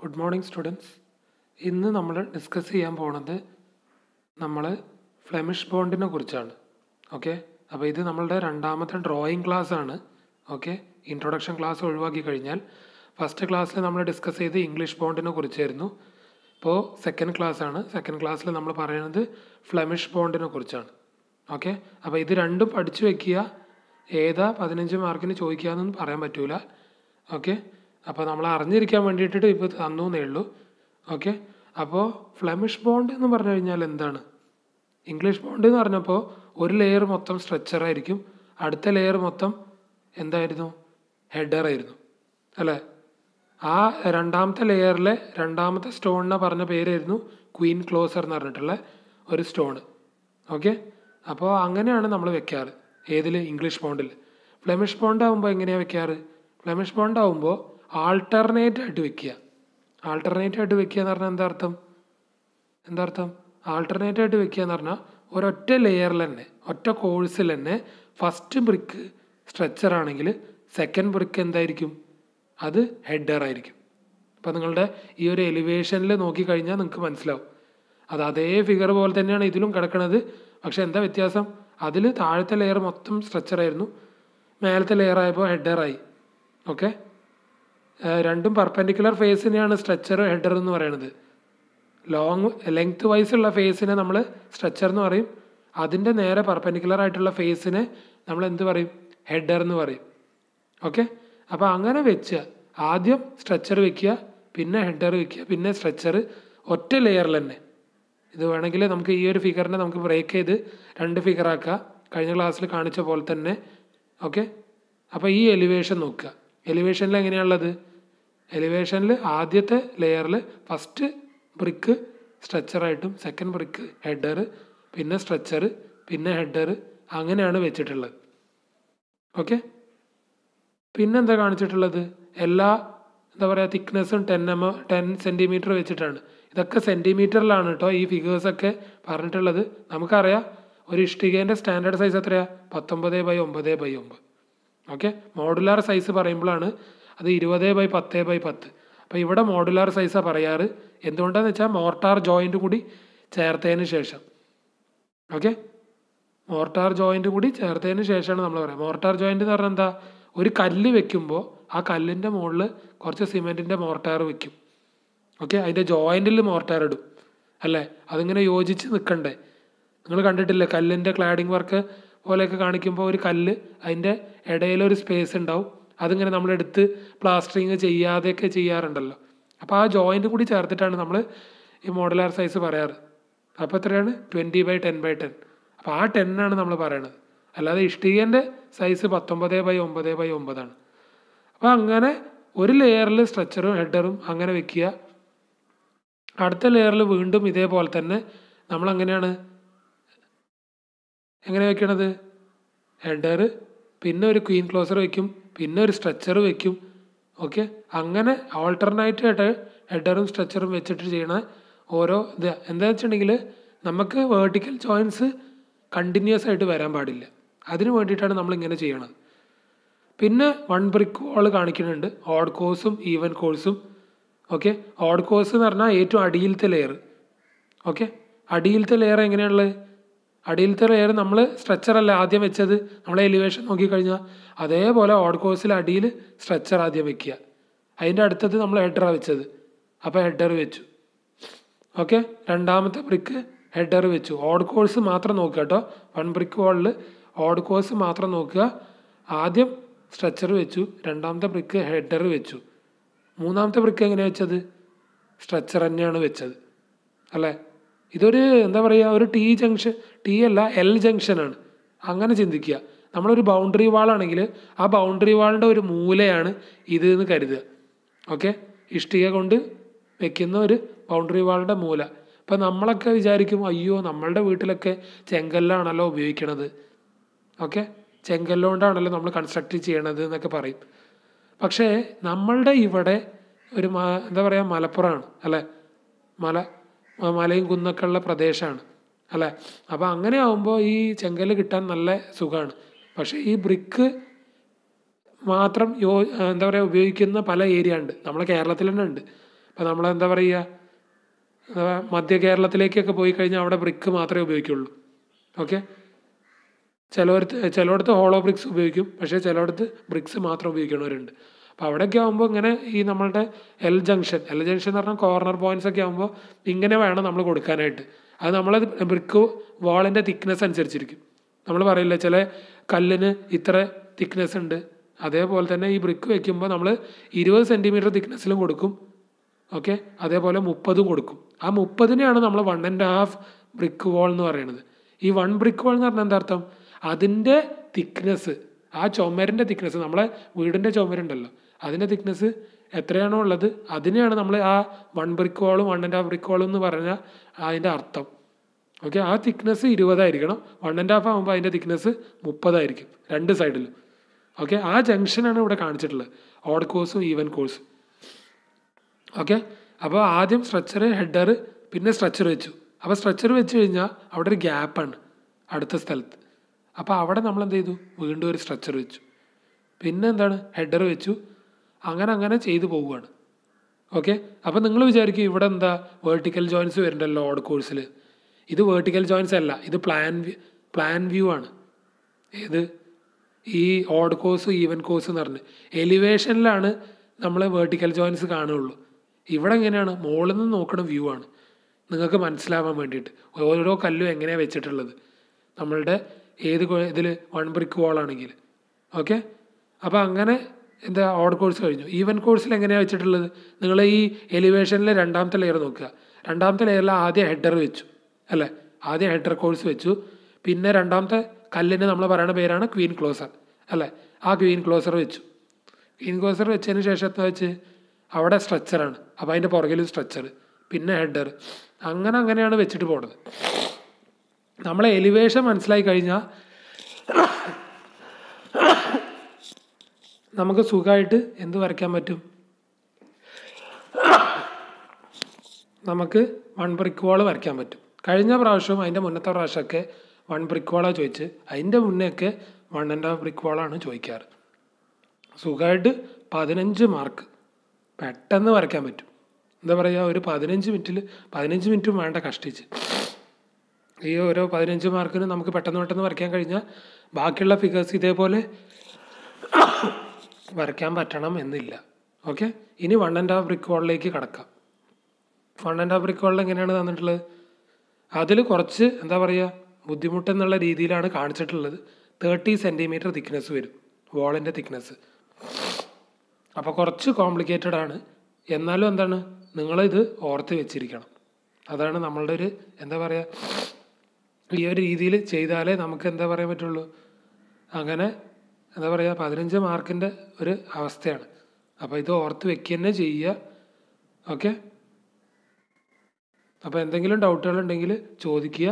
good morning students ഇന്ന് നമ്മൾ discuss ചെയ്യാൻ പോണത് നമ്മൾ ഫ്ലെമിഷ് ബോണ്ടിനെ കുറിച്ചാണ് ഓക്കെ അപ്പോൾ ഇത് നമ്മളുടെ രണ്ടാമത്തെ ഡ്രോയിങ് ക്ലാസ് ആണ് ഓക്കെ ഇൻട്രൊഡക്ഷൻ ക്ലാസ് ഒഴിവാക്കി കഴിഞ്ഞാൽ ഫസ്റ്റ് ക്ലാസ്സിൽ നമ്മൾ ഡിസ്കസ് ചെയ്ത് ഇംഗ്ലീഷ് ബോണ്ടിനെ കുറിച്ചായിരുന്നു ഇപ്പോൾ സെക്കൻഡ് ക്ലാസ് ആണ് സെക്കൻഡ് ക്ലാസ്സിൽ നമ്മൾ പറയുന്നത് ഫ്ലെമിഷ് ബോണ്ടിനെ കുറിച്ചാണ് ഓക്കെ അപ്പോൾ ഇത് രണ്ടും പഠിച്ചു വെക്കുക ഏതാ പതിനഞ്ച് മാർക്കിന് ചോദിക്കുക എന്നൊന്നും പറയാൻ പറ്റൂല ഓക്കെ അപ്പോൾ നമ്മൾ അറിഞ്ഞിരിക്കാൻ വേണ്ടിയിട്ട് ഇപ്പോൾ തന്നു എന്നേ ഉള്ളൂ ഓക്കെ അപ്പോൾ ഫ്ലെമിഷ് ബോണ്ട് എന്ന് പറഞ്ഞു കഴിഞ്ഞാൽ എന്താണ് ഇംഗ്ലീഷ് ബോണ്ട് എന്ന് പറഞ്ഞപ്പോൾ ഒരു ലെയർ മൊത്തം സ്ട്രെച്ചറായിരിക്കും അടുത്ത ലെയർ മൊത്തം എന്തായിരുന്നു ഹെഡറായിരുന്നു അല്ലേ ആ രണ്ടാമത്തെ ലെയറിലെ രണ്ടാമത്തെ സ്റ്റോണിനെ പറഞ്ഞ പേരായിരുന്നു ക്വീൻ ക്ലോസർ എന്ന് പറഞ്ഞിട്ടുള്ള ഒരു സ്റ്റോൺ ഓക്കെ അപ്പോൾ അങ്ങനെയാണ് നമ്മൾ വെക്കാറ് ഏതിൽ ഇംഗ്ലീഷ് ബോണ്ടിൽ ഫ്ലെമിഷ് ബോണ്ട് ആകുമ്പോൾ എങ്ങനെയാണ് വെക്കാറ് ഫ്ലെമിഷ് ബോണ്ട് ആകുമ്പോൾ ആൾട്ടർനേറ്റ് ആയിട്ട് വെക്കുക ആൾട്ടർനേറ്റ് ആയിട്ട് വെക്കുക എന്ന് പറഞ്ഞാൽ എന്താ അർത്ഥം എന്താ അർത്ഥം ആൾട്ടർനേറ്റ് ആയിട്ട് വെക്കുക എന്ന് പറഞ്ഞാൽ ഒരൊറ്റ ലെയറിൽ തന്നെ ഒറ്റ കോഴ്സിൽ തന്നെ ഫസ്റ്റ് ബ്രിക്ക് സ്ട്രെച്ചർ ആണെങ്കിൽ സെക്കൻഡ് ബ്രിക്ക് എന്തായിരിക്കും അത് ഹെഡർ ആയിരിക്കും അപ്പം നിങ്ങളുടെ ഈ ഒരു എലിവേഷനിൽ നോക്കിക്കഴിഞ്ഞാൽ നിങ്ങൾക്ക് മനസ്സിലാവും അത് അതേ ഫിഗർ പോലെ തന്നെയാണ് ഇതിലും കിടക്കുന്നത് പക്ഷേ എന്താ വ്യത്യാസം അതിൽ താഴത്തെ ലെയർ മൊത്തം ആയിരുന്നു മേലത്തെ ലെയർ ആയപ്പോൾ ഹെഡറായി ഓക്കെ രണ്ടും പെർപെൻഡിക്കുലർ ഫേസിനെയാണ് സ്ട്രെച്ചർ ഹെഡർ എന്ന് പറയുന്നത് ലോങ് ലെങ്ത് വൈസ് ഉള്ള ഫേസിനെ നമ്മൾ സ്ട്രെച്ചർ എന്ന് പറയും അതിൻ്റെ നേരെ പെർപെൻഡിക്കുലർ ആയിട്ടുള്ള ഫേസിനെ നമ്മൾ എന്ത് പറയും ഹെഡർ എന്ന് പറയും ഓക്കെ അപ്പോൾ അങ്ങനെ വെച്ച് ആദ്യം സ്ട്രെച്ചർ വെക്കുക പിന്നെ ഹെഡർ വെക്കുക പിന്നെ സ്ട്രെച്ചർ ഒറ്റ ലെയറിൽ തന്നെ ഇത് വേണമെങ്കിൽ നമുക്ക് ഈ ഒരു ഫിഗറിനെ നമുക്ക് ബ്രേക്ക് ചെയ്ത് രണ്ട് ഫിഗർ ആക്കുക കഴിഞ്ഞ ക്ലാസ്സിൽ കാണിച്ച പോലെ തന്നെ ഓക്കെ അപ്പോൾ ഈ എലിവേഷൻ നോക്കുക എലിവേഷനിൽ എങ്ങനെയാണുള്ളത് എലിവേഷനിൽ ആദ്യത്തെ ലെയറിൽ ഫസ്റ്റ് ബ്രിക്ക് സ്ട്രെച്ചറായിട്ടും സെക്കൻഡ് ബ്രിക്ക് ഹെഡർ പിന്നെ സ്ട്രെച്ചർ പിന്നെ ഹെഡർ അങ്ങനെയാണ് വെച്ചിട്ടുള്ളത് ഓക്കെ പിന്നെന്താ കാണിച്ചിട്ടുള്ളത് എല്ലാ എന്താ പറയുക തിക്നെസ്സും ടെൻ എം ടെൻ സെൻറ്റിമീറ്റർ വെച്ചിട്ടാണ് ഇതൊക്കെ സെൻറ്റിമീറ്ററിലാണ് കേട്ടോ ഈ ഫിഗേഴ്സൊക്കെ പറഞ്ഞിട്ടുള്ളത് നമുക്കറിയാം ഒരു ഇഷ്ടികേൻ്റെ സ്റ്റാൻഡേർഡ് സൈസ് എത്രയാണ് പത്തൊമ്പത് ബൈ ഒമ്പത് ബൈ ഒമ്പത് ഓക്കെ മോഡുലാർ സൈസ് പറയുമ്പോഴാണ് അത് ഇരുപത് ബൈ പത്ത് ബൈ പത്ത് അപ്പോൾ ഇവിടെ മോഡുലാർ സൈസാണ് പറയാറ് എന്തുകൊണ്ടാന്ന് വെച്ചാൽ മോർട്ടാർ ജോയിൻറ്റ് കൂടി ചേർത്തതിന് ശേഷം ഓക്കെ മോർട്ടാർ ജോയിൻറ്റ് കൂടി ചേർത്തതിന് ശേഷമാണ് നമ്മൾ പറയുക മോർട്ടാർ ജോയിൻ്റ് എന്ന് പറഞ്ഞാൽ എന്താ ഒരു കല്ല് വെക്കുമ്പോൾ ആ കല്ലിൻ്റെ മുകളിൽ കുറച്ച് സിമെൻറ്റിൻ്റെ മോർട്ടാർ വെക്കും ഓക്കെ അതിൻ്റെ ജോയിൻറ്റിൽ മോർട്ടാർ ഇടും അല്ലേ അതിങ്ങനെ യോജിച്ച് നിൽക്കണ്ടേ നിങ്ങൾ കണ്ടിട്ടില്ലേ കല്ലിൻ്റെ ക്ലാഡിങ് വർക്ക് പോലെയൊക്കെ കാണിക്കുമ്പോൾ ഒരു കല്ല് അതിൻ്റെ ഇടയിലൊരു സ്പേസ് ഉണ്ടാവും അതിങ്ങനെ നമ്മളെടുത്ത് പ്ലാസ്റ്ററിങ് ചെയ്യാതെയൊക്കെ ചെയ്യാറുണ്ടല്ലോ അപ്പോൾ ആ ജോയിൻ്റ് കൂടി ചേർത്തിട്ടാണ് നമ്മൾ ഈ മോഡലാർ സൈസ് പറയാറ് അപ്പോൾ എത്രയാണ് twenty by ten by ten അപ്പോൾ ആ ടെന്നാണ് നമ്മൾ പറയണത് അല്ലാതെ ഇഷ്ടികേൻ്റെ സൈസ് പത്തൊമ്പത് ബൈ ഒമ്പത് ബൈ ഒമ്പതാണ് അപ്പോൾ അങ്ങനെ ഒരു ലെയറിൽ സ്ട്രക്ചറും ഹെഡറും അങ്ങനെ വെക്കുക അടുത്ത ലെയറിൽ വീണ്ടും ഇതേപോലെ തന്നെ നമ്മൾ അങ്ങനെയാണ് എങ്ങനെ വെക്കണത് ഹെഡർ പിന്നെ ഒരു ക്വീൻ ക്ലോസർ വയ്ക്കും പിന്നെ ഒരു സ്ട്രെച്ചർ വയ്ക്കും ഓക്കെ അങ്ങനെ ആൾട്ടർനേറ്റ് ആയിട്ട് ഹെഡറും സ്ട്രെച്ചറും വെച്ചിട്ട് ചെയ്യണ ഓരോ ഇത് എന്താ വെച്ചിട്ടുണ്ടെങ്കിൽ നമുക്ക് വേർട്ടിക്കൽ ജോയിൻസ് കണ്ടിന്യൂസ് ആയിട്ട് വരാൻ പാടില്ല അതിന് വേണ്ടിയിട്ടാണ് നമ്മൾ ഇങ്ങനെ ചെയ്യണത് പിന്നെ വൺ ബ്രിക്ക് വാൾ കാണിക്കുന്നുണ്ട് ഓഡ് കോഴ്സും ഈവൻ കോഴ്സും ഓക്കെ ഓഡ് കോഴ്സ് എന്ന് പറഞ്ഞാൽ ഏറ്റവും അടിയിലത്തെ ലെയർ ഓക്കെ അടിയിലത്തെ ലെയർ എങ്ങനെയാണുള്ളത് അടിയിലത്തെ ലെയർ നമ്മൾ സ്ട്രക്ചറല്ല ആദ്യം വെച്ചത് നമ്മൾ എലിവേഷൻ നോക്കിക്കഴിഞ്ഞാൽ അതേപോലെ ഓഡ് കോഴ്സിൽ അടിയിൽ സ്ട്രക്ചർ ആദ്യം വെക്കുക അതിൻ്റെ അടുത്തത് നമ്മൾ ഹെഡറാണ് വെച്ചത് അപ്പോൾ ഹെഡർ വെച്ചു ഓക്കെ രണ്ടാമത്തെ ബ്രിക്ക് ഹെഡർ വെച്ചു ഓഡ് കോഴ്സ് മാത്രം നോക്കുക കേട്ടോ വൺ ബ്രിക്ക് വാളിൽ ഓഡ് കോഴ്സ് മാത്രം നോക്കുക ആദ്യം സ്ട്രക്ചർ വെച്ചു രണ്ടാമത്തെ ബ്രിക്ക് ഹെഡർ വെച്ചു മൂന്നാമത്തെ ബ്രിക്ക് എങ്ങനെയാണ് വെച്ചത് സ്ട്രക്ചർ തന്നെയാണ് വെച്ചത് അല്ലേ ഇതൊരു എന്താ പറയുക ഒരു ടി ജംഗ്ഷൻ ടി അല്ല എൽ ജംഗ്ഷനാണ് അങ്ങനെ ചിന്തിക്കുക നമ്മളൊരു ബൗണ്ടറി വാളാണെങ്കിൽ ആ ബൗണ്ടറി വാളിൻ്റെ ഒരു മൂലയാണ് ഇത് എന്ന് കരുതുക ഓക്കെ ഇഷ്ടിക കൊണ്ട് വെക്കുന്ന ഒരു ബൗണ്ടറി വാളിൻ്റെ മൂല ഇപ്പം നമ്മളൊക്കെ വിചാരിക്കും അയ്യോ നമ്മളുടെ വീട്ടിലൊക്കെ ചെങ്കല്ലാണല്ലോ ഉപയോഗിക്കണത് ഓക്കെ ചെങ്കല്ലുകൊണ്ടാണല്ലോ നമ്മൾ കൺസ്ട്രക്റ്റ് ചെയ്യണത് എന്നൊക്കെ പറയും പക്ഷേ നമ്മളുടെ ഇവിടെ ഒരു എന്താ പറയുക മലപ്പുറമാണ് അല്ലേ മല മലയും കുന്നൊക്കെ ഉള്ള പ്രദേശമാണ് അല്ലേ അപ്പോൾ അങ്ങനെ ആകുമ്പോൾ ഈ ചെങ്കൽ കിട്ടാൻ നല്ല സുഖമാണ് പക്ഷേ ഈ ബ്രിക്ക് മാത്രം യോ എന്താ പറയുക ഉപയോഗിക്കുന്ന പല ഏരിയ ഉണ്ട് നമ്മളെ കേരളത്തിൽ തന്നെ ഉണ്ട് അപ്പോൾ നമ്മളെന്താ പറയുക മധ്യ കേരളത്തിലേക്കൊക്കെ പോയി കഴിഞ്ഞാൽ അവിടെ ബ്രിക്ക് മാത്രമേ ഉപയോഗിക്കുള്ളൂ ഓക്കെ ചിലവർ ചിലയിടത്ത് ഹോളോ ബ്രിക്സ് ഉപയോഗിക്കും പക്ഷേ ചിലയിടത്ത് ബ്രിക്സ് മാത്രം ഉപയോഗിക്കുന്നവരുണ്ട് അപ്പോൾ അവിടെയൊക്കെ ആകുമ്പോൾ ഇങ്ങനെ ഈ നമ്മളുടെ എൽ ജംഗ്ഷൻ എൽ ജംഗ്ഷൻ എന്ന് പറഞ്ഞാൽ കോർണർ പോയിന്റ്സ് ഒക്കെ ആകുമ്പോൾ ഇങ്ങനെ വേണം നമ്മൾ കൊടുക്കാനായിട്ട് അത് നമ്മൾ ബ്രിക്ക് വാളിൻ്റെ തിക്നെസ് അനുസരിച്ചിരിക്കും നമ്മൾ പറയില്ല ചില കല്ലിന് ഇത്ര തിക്നെസ് ഉണ്ട് അതേപോലെ തന്നെ ഈ ബ്രിക്ക് വെക്കുമ്പോൾ നമ്മൾ ഇരുപത് സെൻറ്റിമീറ്റർ തിക്നെസ്സിലും കൊടുക്കും ഓക്കെ അതേപോലെ മുപ്പതും കൊടുക്കും ആ മുപ്പതിനെയാണ് നമ്മൾ one and half brick wall എന്ന് പറയുന്നത് ഈ വൺ ബ്രിക്ക് വാൾ എന്ന് പറഞ്ഞാൽ എന്താ അർത്ഥം അതിൻ്റെ തിക്നെസ് ആ ചുമരിൻ്റെ തിക്നെസ് നമ്മളെ വീടിൻ്റെ ചുമരുണ്ടല്ലോ അതിൻ്റെ തിക്നെസ് എത്രയാണോ ഉള്ളത് അതിനെയാണ് നമ്മൾ ആ വൺ ബ്രിക്ക് വാളും വൺ ആൻഡ് ഹാഫ് ബ്രിക്ക് വാളും എന്ന് പറഞ്ഞാൽ അതിൻ്റെ അർത്ഥം ഓക്കെ ആ തിക്നെസ് ഇരുപതായിരിക്കണം വൺ ആൻഡ് ഹാഫ് ആകുമ്പോൾ അതിൻ്റെ തിക്നെസ് മുപ്പതായിരിക്കും രണ്ട് സൈഡിലും ഓക്കെ ആ ജംഗ്ഷനാണ് ഇവിടെ കാണിച്ചിട്ടുള്ളത് ഓഡ് കോഴ്സും ഈവൻ കോഴ്സും ഓക്കെ അപ്പോൾ ആദ്യം സ്ട്രക്ചർ ഹെഡർ പിന്നെ സ്ട്രക്ചർ വെച്ചു അപ്പോൾ സ്ട്രക്ചർ വെച്ച് കഴിഞ്ഞാൽ അവിടെ ഒരു ഗ്യാപ്പാണ് അടുത്ത സ്ഥലത്ത് അപ്പോൾ അവിടെ നമ്മൾ എന്ത് ചെയ്തു വീണ്ടും ഒരു സ്ട്രക്ചർ വെച്ചു പിന്നെ എന്താണ് ഹെഡർ വെച്ചു അങ്ങനെ അങ്ങനെ ചെയ്തു പോവുകയാണ് ഓക്കെ അപ്പോൾ നിങ്ങൾ വിചാരിക്കും ഇവിടെ എന്താ വേർട്ടിക്കൽ ജോയിൻസ് വരുന്നുണ്ടല്ലോ ഓഡ് കോഴ്സിൽ ഇത് വേർട്ടിക്കൽ ജോയിൻസ് അല്ല ഇത് പ്ലാൻ പ്ലാൻ വ്യൂ ആണ് ഏത് ഈ ഓഡ് കോഴ്സ് ഈവൻ കോഴ്സ് എന്ന് പറഞ്ഞ് എലിവേഷനിലാണ് നമ്മൾ വേർട്ടിക്കൽ ജോയിൻസ് കാണുകയുള്ളൂ ഇവിടെ എങ്ങനെയാണ് മുകളിൽ നിന്ന് നോക്കണ വ്യൂ ആണ് നിങ്ങൾക്ക് മനസ്സിലാവാൻ വേണ്ടിയിട്ട് ഓരോ കല്ലും എങ്ങനെയാണ് വെച്ചിട്ടുള്ളത് നമ്മളുടെ ഏത് ഇതിൽ വൺ ബ്രിക്ക് ആണെങ്കിൽ ഓക്കെ അപ്പോൾ അങ്ങനെ എന്താ ഓഡ് കോഴ്സ് കഴിഞ്ഞു ഈവൻ കോഴ്സിൽ എങ്ങനെയാണ് വെച്ചിട്ടുള്ളത് നിങ്ങൾ ഈ എലിവേഷനിലെ രണ്ടാമത്തെ ലെയർ നോക്കുക രണ്ടാമത്തെ ലെയറിൽ ആദ്യം ഹെഡർ വെച്ചു അല്ലേ ആദ്യം ഹെഡർ കോഴ്സ് വെച്ചു പിന്നെ രണ്ടാമത്തെ കല്ലിന് നമ്മൾ പറയുന്ന പേരാണ് ക്വീൻ ക്ലോസർ അല്ലേ ആ ക്വീൻ ക്ലോസർ വെച്ചു ക്വീൻ ക്ലോസർ വെച്ചതിന് ശേഷം എന്താ വെച്ച് അവിടെ സ്ട്രക്ചറാണ് അപ്പോൾ അതിൻ്റെ പുറകിൽ സ്ട്രക്ചർ പിന്നെ ഹെഡർ അങ്ങനെ അങ്ങനെയാണ് വെച്ചിട്ട് പോണത് നമ്മളെ എലിവേഷൻ മനസ്സിലായി കഴിഞ്ഞാൽ നമുക്ക് സുഖമായിട്ട് എന്ത് വരയ്ക്കാൻ പറ്റും നമുക്ക് വൺ ബ്രിക്ക് വാൾ വരയ്ക്കാൻ പറ്റും കഴിഞ്ഞ പ്രാവശ്യവും അതിൻ്റെ മുന്നത്തെ പ്രാവശ്യമൊക്കെ വൺ ബ്രിക്ക് വാളാണ് ചോദിച്ച് അതിൻ്റെ മുന്നേയൊക്കെ വൺ ആൻഡ് ഹാഫ് ബ്രിക്ക് വാളാണ് ചോദിക്കാറ് സുഖമായിട്ട് പതിനഞ്ച് മാർക്ക് പെട്ടെന്ന് വരയ്ക്കാൻ പറ്റും എന്താ പറയുക ഒരു പതിനഞ്ച് മിനിറ്റിൽ പതിനഞ്ച് മിനിറ്റും വേണ്ട കഷ്ടിച്ച് ഈ ഓരോ പതിനഞ്ച് മാർക്കിന് നമുക്ക് പെട്ടെന്ന് പെട്ടെന്ന് വരയ്ക്കാൻ കഴിഞ്ഞാൽ ബാക്കിയുള്ള ഫിഗേഴ്സ് ഇതേപോലെ വരയ്ക്കാൻ പറ്റണം എന്നില്ല ഓക്കെ ഇനി വൺ ആൻഡ് ഹാഫ് ബ്രിക്ക് വാളിലേക്ക് കടക്കാം വൺ ആൻഡ് ഹാഫ് ബ്രിക്ക് വാളിൽ എങ്ങനെയാണ് തന്നിട്ടുള്ളത് അതിൽ കുറച്ച് എന്താ പറയുക ബുദ്ധിമുട്ടെന്നുള്ള രീതിയിലാണ് കാണിച്ചിട്ടുള്ളത് തേർട്ടി സെൻറ്റിമീറ്റർ തിക്നെസ് വരും വാളിൻ്റെ തിക്നെസ് അപ്പോൾ കുറച്ച് കോംപ്ലിക്കേറ്റഡ് ആണ് എന്നാലും എന്താണ് നിങ്ങളിത് ഓർത്ത് വെച്ചിരിക്കണം അതാണ് നമ്മളുടെ ഒരു എന്താ പറയുക ഈ ഒരു രീതിയിൽ ചെയ്താലേ നമുക്ക് എന്താ പറയാൻ പറ്റുള്ളൂ അങ്ങനെ എന്താ പറയുക പതിനഞ്ച് മാർക്കിൻ്റെ ഒരു അവസ്ഥയാണ് അപ്പോൾ ഇത് ഓർത്ത് വെക്കുക തന്നെ ചെയ്യുക ഓക്കെ അപ്പോൾ എന്തെങ്കിലും ഡൗട്ടുകളുണ്ടെങ്കിൽ ചോദിക്കുക